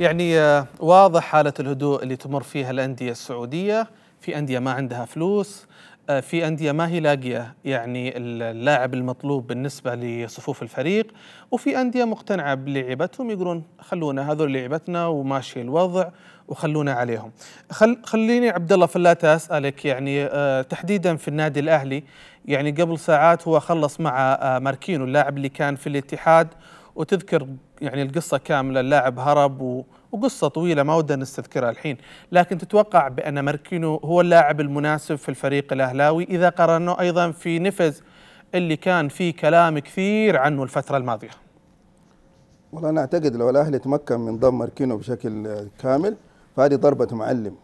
يعني آه، واضح حالة الهدوء اللي تمر فيها الأندية السعودية في أندية ما عندها فلوس آه، في أندية ما هي لاقية يعني اللاعب المطلوب بالنسبة لصفوف الفريق وفي أندية مقتنعة بلعبتهم يقولون خلونا هذول لعبتنا وماشي الوضع وخلونا عليهم خل خليني عبد الله فلاتة أسألك يعني آه، تحديدا في النادي الأهلي يعني قبل ساعات هو خلص مع ماركينو اللاعب اللي كان في الاتحاد وتذكر يعني القصة كاملة اللاعب هرب و... وقصة طويلة ما ودنا نستذكرها الحين لكن تتوقع بأن ماركينو هو اللاعب المناسب في الفريق الأهلاوي إذا قررناه أيضا في نفز اللي كان فيه كلام كثير عنه الفترة الماضية والله أنا أعتقد لو الأهلي تمكن من ضم ماركينو بشكل كامل فهذه ضربة معلم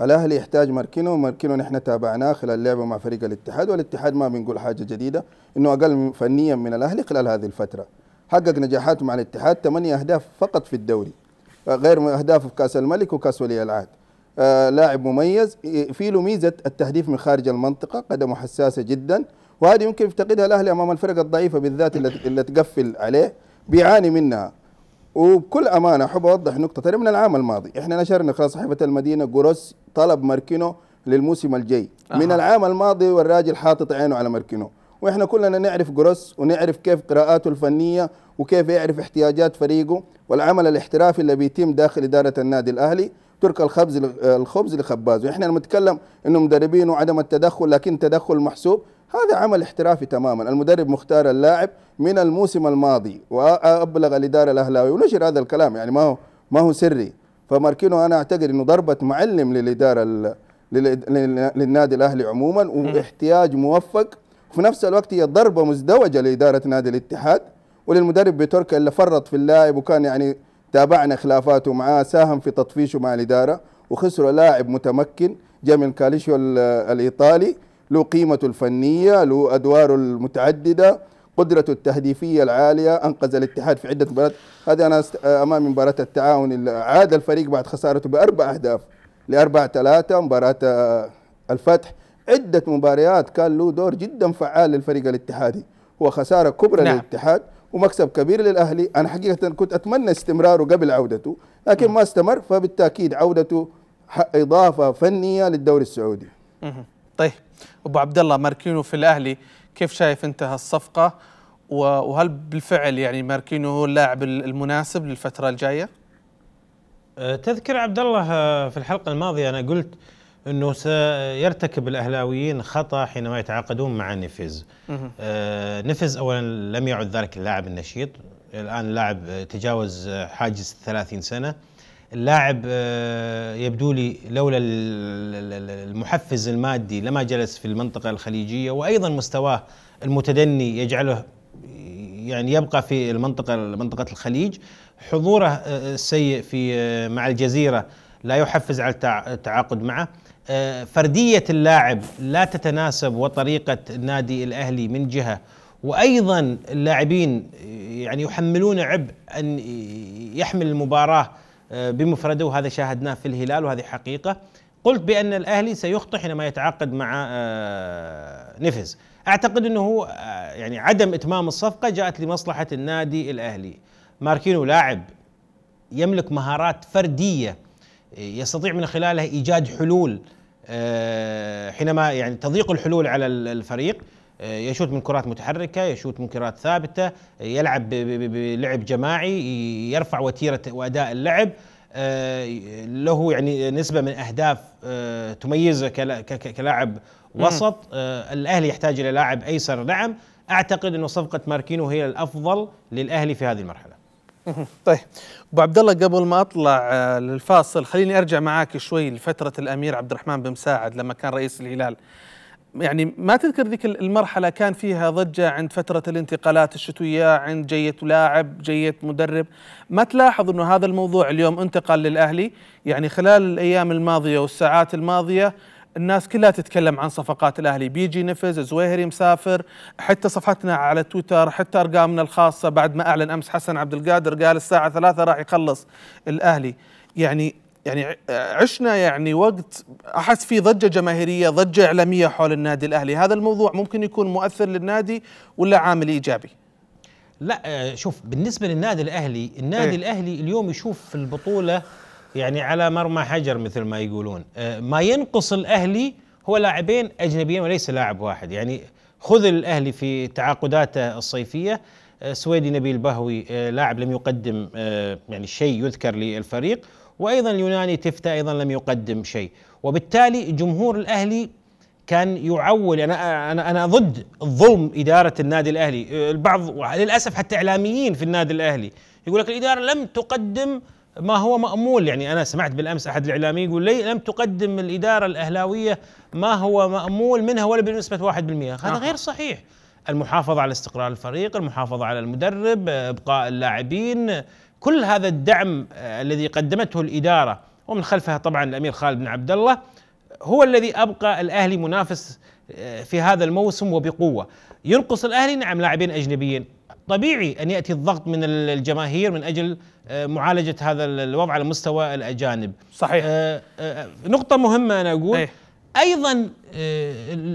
الاهلي يحتاج ماركينو ماركينو نحن تابعناه خلال لعبه مع فريق الاتحاد والاتحاد ما بنقول حاجه جديده انه اقل فنيا من الاهلي خلال هذه الفتره حقق نجاحات مع الاتحاد ثمانية أهداف فقط في الدوري آه، غير أهدافه في كأس الملك وكأس ولي العهد آه، لاعب مميز في له ميزة التهديف من خارج المنطقة قدمه حساسة جدا وهذه يمكن يفتقدها الأهلي أمام الفرق الضعيفة بالذات اللي تقفل عليه بيعاني منها وبكل امانه احب اوضح نقطه ترى من العام الماضي احنا نشرنا خلال صحيفه المدينه جروس طلب ماركينو للموسم الجاي آه. من العام الماضي والراجل حاطط عينه على ماركينو واحنا كلنا نعرف جروس ونعرف كيف قراءاته الفنيه وكيف يعرف احتياجات فريقه والعمل الاحترافي اللي بيتم داخل اداره النادي الاهلي ترك الخبز الخبز لخبازه احنا نتكلم انه مدربين وعدم التدخل لكن تدخل محسوب هذا عمل احترافي تماما المدرب مختار اللاعب من الموسم الماضي وابلغ الاداره الاهلاويه ونشر هذا الكلام يعني ما هو ما هو سري فماركينو انا اعتقد انه ضربه معلم للاداره للنادي الاهلي عموما واحتياج موفق وفي نفس الوقت هي ضربة مزدوجة لإدارة نادي الاتحاد وللمدرب بتركيا اللي فرط في اللاعب وكان يعني تابعنا خلافاته معاه ساهم في تطفيشه مع الإدارة وخسر لاعب متمكن جاء من كاليشيو الإيطالي له قيمته الفنية له أدواره المتعددة قدرته التهديفية العالية أنقذ الاتحاد في عدة مباريات هذه أنا أمام مباراة التعاون اللي عاد الفريق بعد خسارته بأربع أهداف لأربع ثلاثة مباراة آه، الفتح عدة مباريات كان له دور جدا فعال للفريق الاتحادي هو خسارة كبرى نعم. للاتحاد ومكسب كبير للأهلي أنا حقيقة كنت أتمنى استمراره قبل عودته لكن ما استمر فبالتأكيد عودته إضافة فنية للدوري السعودي طيب أبو عبد الله ماركينو في الأهلي كيف شايف أنت هالصفقة وهل بالفعل يعني ماركينو هو اللاعب المناسب للفترة الجاية؟ أه، تذكر عبد الله آه، في الحلقة الماضية أنا قلت انه سيرتكب الاهلاويين خطا حينما يتعاقدون مع نفز. آه نفز اولا لم يعد ذلك اللاعب النشيط، الان اللاعب تجاوز حاجز 30 سنه. اللاعب آه يبدو لي لولا المحفز المادي لما جلس في المنطقه الخليجيه وايضا مستواه المتدني يجعله يعني يبقى في المنطقه منطقه الخليج حضوره آه، السيء في آه، مع الجزيره لا يحفز على التعاقد معه فرديه اللاعب لا تتناسب وطريقه النادي الاهلي من جهه وايضا اللاعبين يعني يحملون عبء ان يحمل المباراه آه، بمفرده وهذا شاهدناه في الهلال وهذه حقيقه قلت بان الاهلي سيخطئ حينما يتعاقد مع آه، نفز اعتقد انه آه، يعني عدم اتمام الصفقه جاءت لمصلحه النادي الاهلي ماركينو لاعب يملك مهارات فرديه يستطيع من خلاله ايجاد حلول آه، حينما يعني تضيق الحلول على الفريق آه، يشوت من كرات متحركة يشوت من كرات ثابتة يلعب بلعب جماعي يرفع وتيرة وأداء اللعب آه، له يعني نسبة من أهداف تميزه كلاعب وسط الأهلي يحتاج إلى لاعب أيسر نعم أعتقد أنه صفقة ماركينو هي الأفضل للأهلي في هذه المرحلة طيب ابو عبد الله قبل ما اطلع آه، للفاصل خليني ارجع معاك شوي لفتره الامير عبد الرحمن بن مساعد لما كان رئيس الهلال يعني ما تذكر ذيك المرحله كان فيها ضجه عند فتره الانتقالات الشتويه عند جيه لاعب جيه مدرب ما تلاحظ انه هذا الموضوع اليوم انتقل للاهلي يعني خلال الايام الماضيه والساعات الماضيه الناس كلها تتكلم عن صفقات الاهلي بيجي نفز زويهري مسافر حتى صفحتنا على تويتر حتى ارقامنا الخاصه بعد ما اعلن امس حسن عبد القادر قال الساعه ثلاثة راح يخلص الاهلي يعني يعني عشنا يعني وقت احس في ضجه جماهيريه ضجه اعلاميه حول النادي الاهلي هذا الموضوع ممكن يكون مؤثر للنادي ولا عامل ايجابي لا آه، شوف بالنسبه للنادي الاهلي النادي إيه؟ الاهلي اليوم يشوف في البطوله يعني على مرمى حجر مثل ما يقولون آه، ما ينقص الاهلي هو لاعبين اجنبيين وليس لاعب واحد يعني خذ الاهلي في تعاقداته الصيفيه آه، سويدي نبيل بهوي آه، لاعب لم يقدم يعني شيء يذكر للفريق وايضا اليوناني تفتا ايضا لم يقدم شيء وبالتالي جمهور الاهلي كان يعول انا انا انا ضد ظلم اداره النادي الاهلي البعض للاسف حتى اعلاميين في النادي الاهلي يقول لك الاداره لم تقدم ما هو مأمول يعني أنا سمعت بالأمس أحد الإعلاميين يقول لي لم تقدم الإدارة الأهلاوية ما هو مأمول منها ولا بنسبة 1% هذا غير صحيح المحافظة على استقرار الفريق المحافظة على المدرب إبقاء اللاعبين كل هذا الدعم آه، الذي قدمته الإدارة ومن خلفها طبعا الأمير خالد بن عبد الله هو الذي أبقى الأهلي منافس آه، في هذا الموسم وبقوة ينقص الأهلي نعم لاعبين أجنبيين طبيعي ان ياتي الضغط من الجماهير من اجل آه، معالجه هذا الوضع على مستوى الاجانب. صحيح. آه، آه، نقطه مهمه انا اقول أيه. ايضا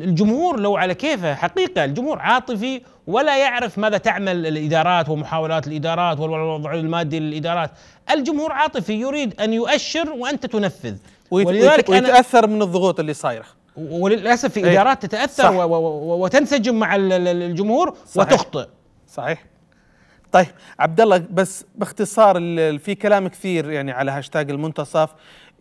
الجمهور لو على كيفه حقيقه الجمهور عاطفي ولا يعرف ماذا تعمل الادارات ومحاولات الادارات والوضع المادي للادارات، الجمهور عاطفي يريد ان يؤشر وانت تنفذ. ولذلك يتاثر من الضغوط اللي صايره. وللاسف في إيه. ادارات تتاثر وتنسجم مع الجمهور صحيح. وتخطئ. صحيح طيب عبد الله بس باختصار في كلام كثير يعني على هاشتاج المنتصف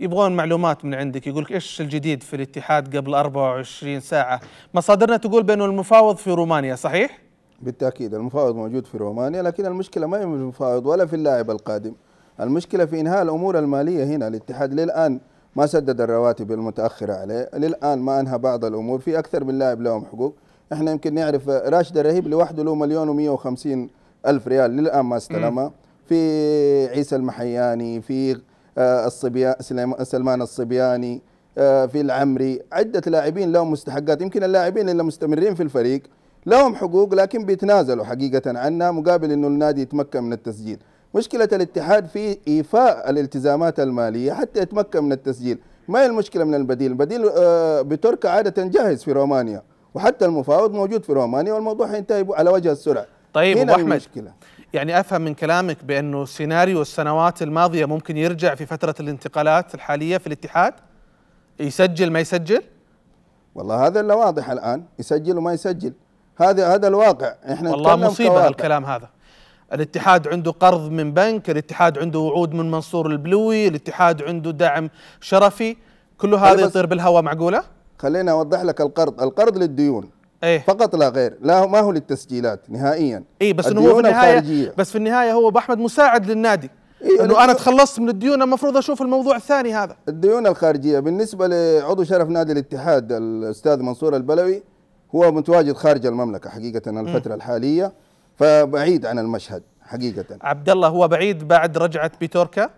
يبغون معلومات من عندك يقولك ايش الجديد في الاتحاد قبل 24 ساعه مصادرنا تقول بانه المفاوض في رومانيا صحيح بالتاكيد المفاوض موجود في رومانيا لكن المشكله ما هي في المفاوض ولا في اللاعب القادم المشكله في انهاء الامور الماليه هنا الاتحاد للان ما سدد الرواتب المتاخره عليه للان ما انهى بعض الامور في اكثر من لاعب لهم حقوق احنا يمكن نعرف راشد الرهيب لوحده له مليون و150 الف ريال للان ما استلمها في عيسى المحياني في آه، الصبيان سلمان الصبياني آه، في العمري عده لاعبين لهم مستحقات يمكن اللاعبين اللي مستمرين في الفريق لهم حقوق لكن بيتنازلوا حقيقه عنها مقابل انه النادي يتمكن من التسجيل مشكله الاتحاد في ايفاء الالتزامات الماليه حتى يتمكن من التسجيل ما هي المشكله من البديل البديل آه، بتركه عاده جاهز في رومانيا وحتى المفاوض موجود في رومانيا والموضوع حينتهي على وجه السرعه طيب هنا أحمد المشكله يعني افهم من كلامك بانه سيناريو السنوات الماضيه ممكن يرجع في فتره الانتقالات الحاليه في الاتحاد يسجل ما يسجل والله هذا اللي واضح الان يسجل وما يسجل هذا هذا الواقع احنا والله مصيبه كواقع. الكلام هذا الاتحاد عنده قرض من بنك الاتحاد عنده وعود من منصور البلوي الاتحاد عنده دعم شرفي كل هذا طيب، يطير بالهواء معقوله خليني اوضح لك القرض القرض للديون ايه فقط لا غير لا ما هو للتسجيلات نهائيا اي بس انه هو في النهايه الخارجية. بس في النهايه هو ابو احمد مساعد للنادي إيه يعني انه انا تخلصت من الديون المفروض اشوف الموضوع الثاني هذا الديون الخارجيه بالنسبه لعضو شرف نادي الاتحاد الاستاذ منصور البلوي هو متواجد خارج المملكه حقيقه الفتره م. الحاليه فبعيد عن المشهد حقيقه عبد الله هو بعيد بعد رجعه بيتوركا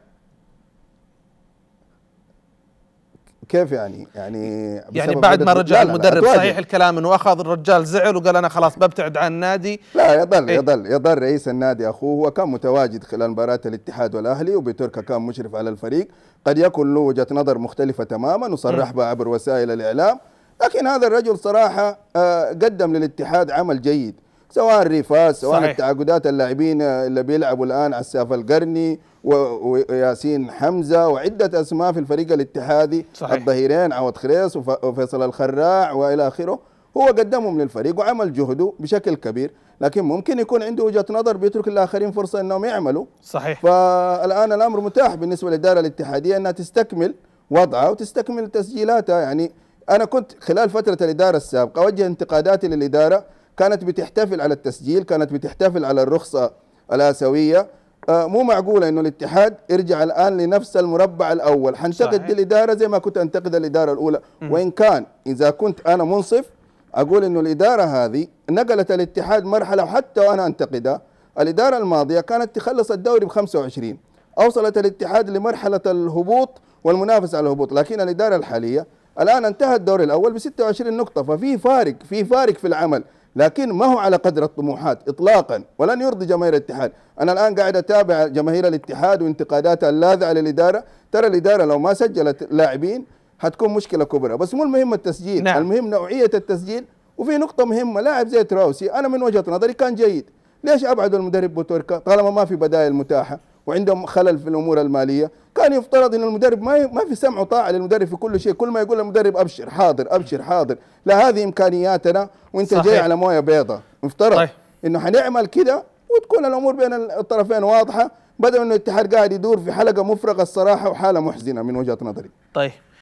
كيف يعني يعني يعني بعد ما رجع المدرب لا لا صحيح الكلام انه اخذ الرجال زعل وقال انا خلاص ببتعد عن النادي لا يظل إيه؟ يظل يظل رئيس النادي اخوه هو كان متواجد خلال مباراه الاتحاد والاهلي وبتركه كان مشرف على الفريق قد يكون له وجهه نظر مختلفه تماما وصرح إيه. بها عبر وسائل الاعلام لكن هذا الرجل صراحه آه، قدم للاتحاد عمل جيد سواء الريفات سواء صحيح. التعاقدات اللاعبين اللي بيلعبوا الان عساف القرني وياسين حمزه وعده اسماء في الفريق الاتحادي صحيح. الظهيرين عوض خريص وفيصل الخراع والى اخره هو قدمهم للفريق وعمل جهده بشكل كبير لكن ممكن يكون عنده وجهه نظر بيترك الاخرين فرصه انهم يعملوا صحيح فالان الامر متاح بالنسبه للاداره الاتحاديه انها تستكمل وضعها وتستكمل تسجيلاتها يعني انا كنت خلال فتره الاداره السابقه اوجه انتقاداتي للاداره كانت بتحتفل على التسجيل كانت بتحتفل على الرخصة الآسيوية آه، مو معقولة أنه الاتحاد يرجع الآن لنفس المربع الأول حنتقد الإدارة زي ما كنت أنتقد الإدارة الأولى م. وإن كان إذا كنت أنا منصف أقول أنه الإدارة هذه نقلت الاتحاد مرحلة حتى وأنا أنتقدها الإدارة الماضية كانت تخلص الدوري ب 25 أوصلت الاتحاد لمرحلة الهبوط والمنافسة على الهبوط لكن الإدارة الحالية الآن انتهى الدوري الأول ب 26 نقطة ففي فارق في فارق في العمل لكن ما هو على قدر الطموحات اطلاقا ولن يرضي جماهير الاتحاد انا الان قاعد اتابع جماهير الاتحاد وانتقاداتها اللاذعه للاداره ترى الاداره لو ما سجلت لاعبين حتكون مشكله كبرى بس مو المهم التسجيل نعم. المهم نوعيه التسجيل وفي نقطه مهمه لاعب زي تراوسي انا من وجهه نظري كان جيد ليش ابعدوا المدرب بوتوركا طالما ما في بدائل متاحه وعندهم خلل في الامور الماليه كان يفترض ان المدرب ما ما في سمع وطاعه للمدرب في كل شيء كل ما يقول المدرب ابشر حاضر ابشر حاضر لا هذه امكانياتنا وانت صحيح. جاي على مويه بيضاء مفترض طيب. انه حنعمل كده وتكون الامور بين الطرفين واضحه بدل انه الاتحاد قاعد يدور في حلقه مفرغه الصراحه وحاله محزنه من وجهه نظري طيب